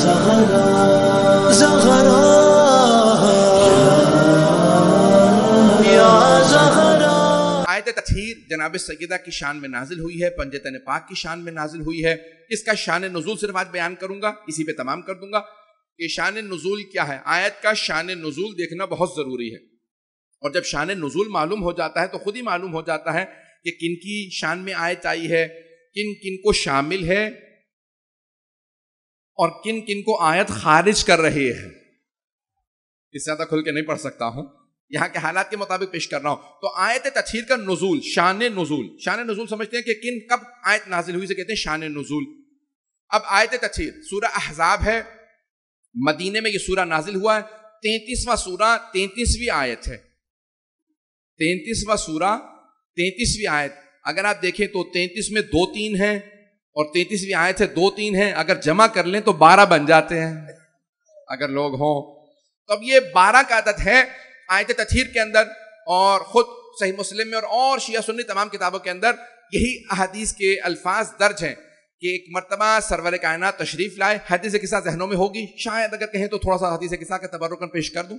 आयत जनाब सैदा की शान में नाजिल हुई है पंजतन पाक की शान में नाजिल हुई है इसका शान नजूल सिर्फ आज बयान करूंगा इसी पे तमाम कर दूंगा कि शान नजूल क्या है आयत का शान नजूल देखना बहुत ज़रूरी है और जब शान नजूल मालूम हो जाता है तो खुद ही मालूम हो जाता है कि किन की शान में आयत आई है किन किन को शामिल है और किन किन को आयत खारिज कर रही है इससे ज्यादा खुल के नहीं पढ़ सकता हूं यहां के हालात के मुताबिक पेश कर रहा हूं तो आयत तथहीर का नजूल शान नजूल शान नजूल समझते हैं कि किन कब आयत नाजिल हुई से कहते हैं शान नजूल अब आयत तथहीर सूरा अहजाब है मदीने में ये सूरा नाजिल हुआ है तैंतीसवां सूरा तैतीसवीं आयत है तैंतीसवां सूरा तैतीसवीं आयत अगर आप देखें तो तैतीस में दो तीन है और तैतीस भी आए थे दो तीन हैं अगर जमा कर लें तो बारह बन जाते हैं अगर लोग हों तो अब ये बारह का आदत है आयत तथीर के अंदर और ख़ुद सही मुस्लिम में और, और शिया सुन्नी तमाम किताबों के अंदर यही अहदीस के अल्फाज दर्ज हैं कि एक मरतबा सरवर कायना तशरीफ लाए हदीस किस्सा जहनों में होगी शायद अगर कहें तो थोड़ा सा हदीस किस्सा का तबरुकन पेश कर दूं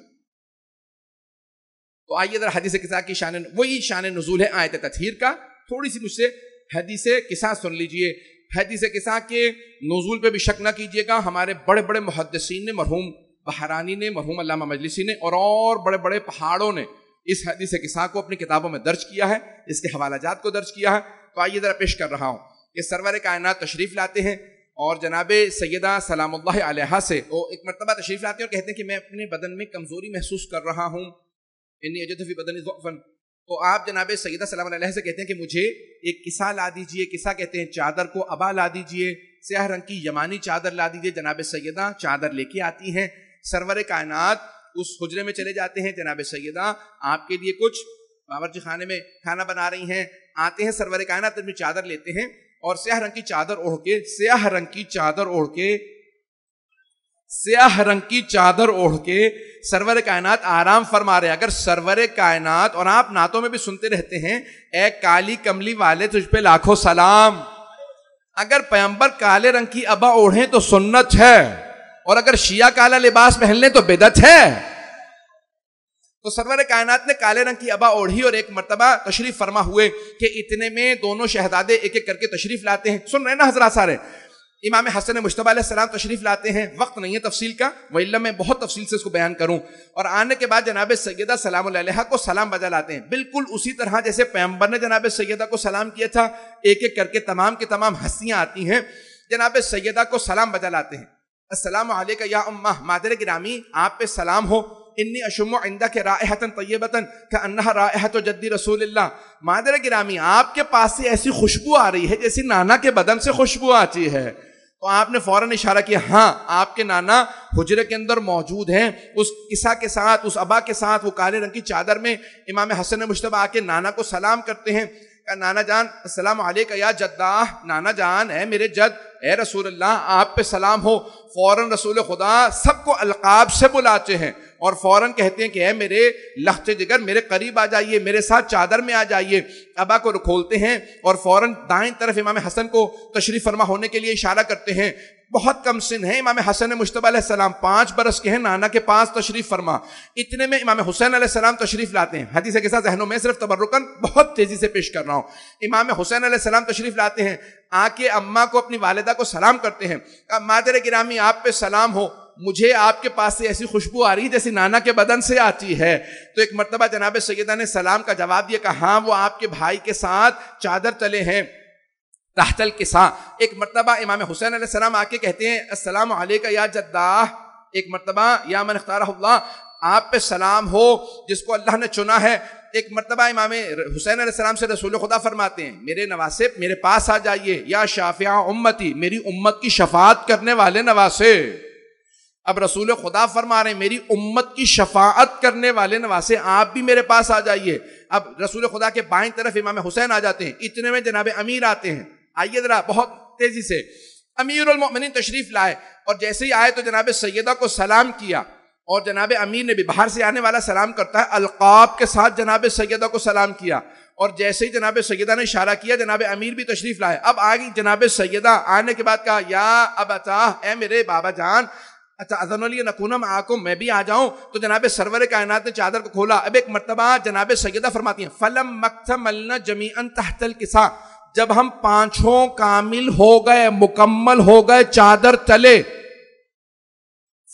तो आइए जरा हदीस किस्सा की शान वही शान नजूल है आयत तथहर का थोड़ी सी मुझसे हदीस किस्सा सुन लीजिए हदीस किसा के नजूल पे भी शक न कीजिएगा हमारे बड़े बड़े मुहदसिन ने मरहूम बहरानी ने मरहूम अल्लामा मजलिसी ने और और बड़े बड़े पहाड़ों ने इस हदीस किसा को अपनी किताबों में दर्ज किया है इसके हवाला जात को दर्ज किया है तो आइए ज़रा पेश कर रहा हूँ ये सरवर कायनात तशरीफ़ लाते हैं और जनाब सैदा सलाम से वो एक मरतबा तशरीफ़ लाते हैं और कहते हैं कि मैं अपने बदन में कमज़ोरी महसूस कर रहा हूँ इन्नी अजदफ़ी बदन तो आप जनाब सैदा सलाम से कहते हैं कि मुझे एक किसा ला दीजिए किसा कहते हैं चादर को अबा ला दीजिए स्याह रंग की यमानी चादर ला दीजिए जनाब सैदा चादर लेके आती हैं सरवर कायनात उस हजरे में चले जाते हैं जनाब सैदा आपके लिए कुछ बावरची खाने में खाना बना रही हैं आते हैं सरवर कायनात चादर लेते हैं और स्याह रंग की चादर ओढ़ के स्याह रंग की चादर ओढ़ के स्याह रंग की चादर ओढ़ के सरवर कायनात आराम फरमा रहे हैं अगर सरवर कायनात और आप नातों में भी सुनते रहते हैं ए काली कमली वाले तुझ पे लाखों सलाम अगर पैंबर काले रंग की अबा ओढ़े तो सुन्नत है और अगर शिया काला लिबास पहन ले तो बेदत है तो सरवर कायनात ने काले रंग की अबा ओढ़ी और एक मरतबा तशरीफ फरमा हुए कि इतने में दोनों शहजादे एक एक करके तशरीफ लाते हैं सुन रहे ना हजरा सारे इमाम हसन मुशतबा तशरीफ़ लाते हैं वक्त नहीं है तफसील का वल्ला मैं बहुत तफसील से इसको बयान करूँ और आने के बाद जनाब सैदा सलाम को सलाम बजा लाते हैं बिल्कुल उसी तरह जैसे पैम्बर ने जनाब सैदा को सलाम किया था एक एक करके तमाम के तमाम हस्तियाँ आती हैं जनाब सैदा को सलाम बजा लाते हैं असलम या उम्मा मादर ग्रामी आप पे सलाम हो इन्नी अशुम आइंदा के राहतन तयबता का अन्ना राहत जद्दी रसूल मादर गिरामी आपके पास से ऐसी खुशबू आ रही है जैसी नाना के बदन से खुशबू आती है तो आपने फौरन इशारा किया हाँ आपके नाना हुजरे के अंदर मौजूद हैं उस किसा के साथ उस अबा के साथ वो काले रंग की चादर में इमाम हसन मुशतबा आके नाना को सलाम करते हैं का नाना जान अलैक या जद्दा नाना जान है मेरे जद ए रसूल अल्लाह आप पे सलाम हो फौरन रसूल खुदा सबको अलकाब से बुलाते हैं और फौरन कहते हैं कि है मेरे लखचे जिगर मेरे करीब आ जाइए मेरे साथ चादर में आ जाइए अबा को खोलते हैं और फौरन दाएं तरफ इमाम हसन को तशरीफ फरमा होने के लिए इशारा करते हैं बहुत कम सिन है इमाम हसन मुशतबाम पाँच बरस के हैं नाना के पास तशरीफ फरमा इतने में इमाम हुसैन सलाम तशरीफ लाते हैं हदीस के साथ जहनों में सिर्फ तबरुकन बहुत तेज़ी से पेश कर रहा हूँ इमाम हुसैन सलाम तशरीफ लाते हैं आके अम्मा को अपनी वालदा को सलाम करते हैं माँ तेरे गिरामी आप पे सलाम हो मुझे आपके पास से ऐसी खुशबू आ रही है जैसे नाना के बदन से आती है तो एक मरतबा जनाब सैदा ने सलाम का जवाब दिया कहा हाँ वो आपके भाई के साथ चादर तले हैं राहतल के साथ एक मरतबा इमाम हुसैन सलाम आके कहते हैं असलम या जद्दा एक मरतबा या मन अख्तारा आप पे सलाम हो जिसको अल्लाह ने चुना है एक मरतबा इमाम हुसैन सलाम से रसूल खुदा फरमाते हैं मेरे नवासे मेरे पास आ जाइए या शाफिया उम्मती मेरी उम्मत की शफात करने वाले नवासे अब रसूल खुदा फरमा रहे हैं मेरी उम्मत की शफात करने वाले नवासे आप भी मेरे पास आ जाइए अब रसूल खुदा के बाएं तरफ इमाम हुसैन आ जाते हैं इतने में जनाब अमीर आते हैं आइए जरा बहुत तेजी से अमीर उलमिन तशरीफ लाए और जैसे ही आए तो जनाब सैदा को सलाम किया और जनाब अमीर ने भी बाहर से आने वाला सलाम करता है अलकाब के साथ जनाब सैदा को सलाम किया और जैसे ही जनाब सैदा ने इशारा किया जनाब अमीर भी तशरीफ लाए अब आ गई जनाब सैदा आने के बाद कहा या अब अचाह ए मेरे बाबा जान अच्छा अली नकूना आकुम मैं भी आ जाऊं तो जनाब सरवर कायनात ने चादर को खोला अब एक मरतबा जनाब सैदा फरमाती हैं फलम मखमलना जमी तहतल किसा जब हम पांचों कामिल हो गए मुकम्मल हो गए चादर तले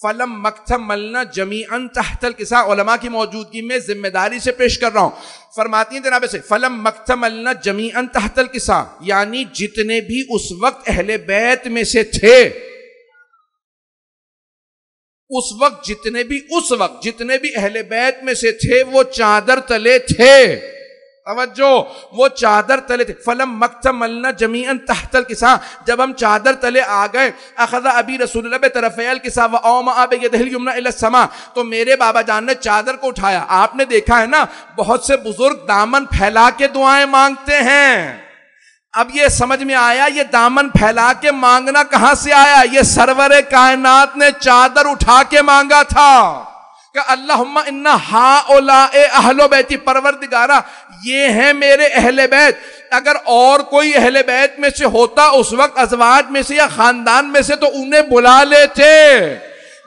फलम मकथम मलना जमी तहतल किसा ओलमा की मौजूदगी में जिम्मेदारी से पेश कर रहा हूं फरमाती है जनाब से फलम मकथम मलना जमी अन तहतल किसा यानी जितने भी उस वक्त अहले बैत में से थे उस वक्त जितने भी उस वक्त जितने भी अहले बैत में से थे वो चादर तले थे जो वो चादर तले थे फलम मलना जमीन तहतल किसा जब हम चादर तले आ गए अखजा अभी रसूल तरफ़ैल किसा समा तो मेरे बाबा जान ने चादर को उठाया आपने देखा है ना बहुत से बुजुर्ग दामन फैला के दुआएं मांगते हैं अब ये समझ में आया ये दामन फैला के मांगना कहां से आया ये सरवर कायनात ने चादर उठा के मांगा था अल्लाह इन्ना हा ओला अहलो बैती परवर दिगारा ये है मेरे अहल बैत अगर और कोई अहल बैत में से होता उस वक्त अजवाज में से या खानदान में से तो उन्हें बुला लेते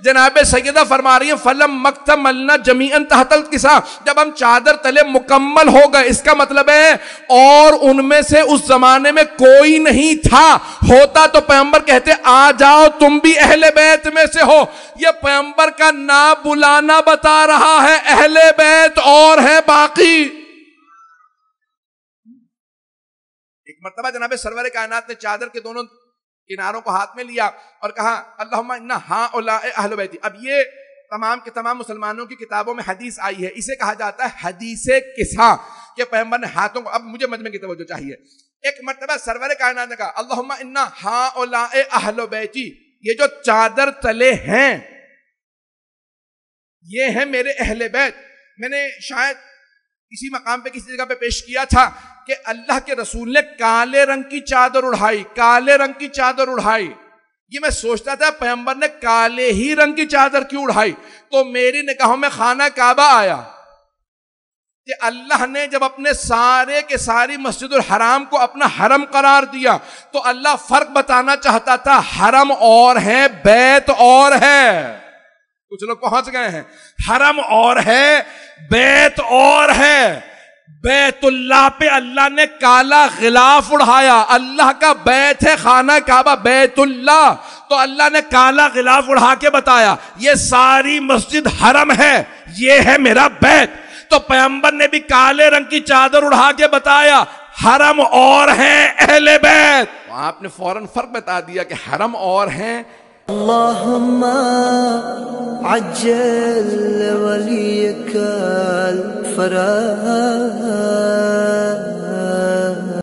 जनाब सैदा फरमा रही है फलम मकतम जमीन तहतल किसा जब हम चादर तले मुकम्मल हो गए इसका मतलब है और उनमें से उस जमाने में कोई नहीं था होता तो पैम्बर कहते आ जाओ तुम भी अहले बैत में से हो यह पैम्बर का ना बुलाना बता रहा है अहले बैत और है बाकी एक मरतबा जनाब सरवर कायनात ने चादर के दोनों किनारों को हाथ में लिया और कहा अल्लाह इन्ना हाँ अहलबैती अब ये तमाम के तमाम मुसलमानों की किताबों में हदीस आई है इसे कहा जाता है हदीस किसा के पैम्बर ने हाथों को अब मुझे मजमे की तवज्जो चाहिए एक मरतबा सरवर कायनात ने कहा अल्लाह इन्ना हाँ अहलबैती ये जो चादर तले हैं ये है मेरे अहल बैत मैंने शायद इसी मकाम पे किसी जगह पे पेश किया था कि अल्लाह के रसूल ने काले रंग की चादर उड़ाई काले रंग की चादर उड़ाई ये मैं सोचता था पैगंबर ने काले ही रंग की चादर क्यों उड़ाई तो मेरी निकाहों में खाना काबा आया कि अल्लाह ने जब अपने सारे के सारी मस्जिद हराम को अपना हरम करार दिया तो अल्लाह फर्क बताना चाहता था हरम और है बैत और है कुछ लोग पहुंच गए हैं हरम और है बैत और है बैतुल्लाह पे अल्लाह ने काला गिलाफ उड़ाया अल्लाह का बैत है खाना काबा बैतुल्लाह तो अल्लाह ने काला गिलाफ उड़ा के बताया ये सारी मस्जिद हरम है ये है मेरा बैत तो पैगंबर ने भी काले रंग की चादर उड़ा के बताया हरम और है अहले बैत आपने फौरन फर्क बता दिया कि हरम और हैं اللهم عجل وليك الفراغ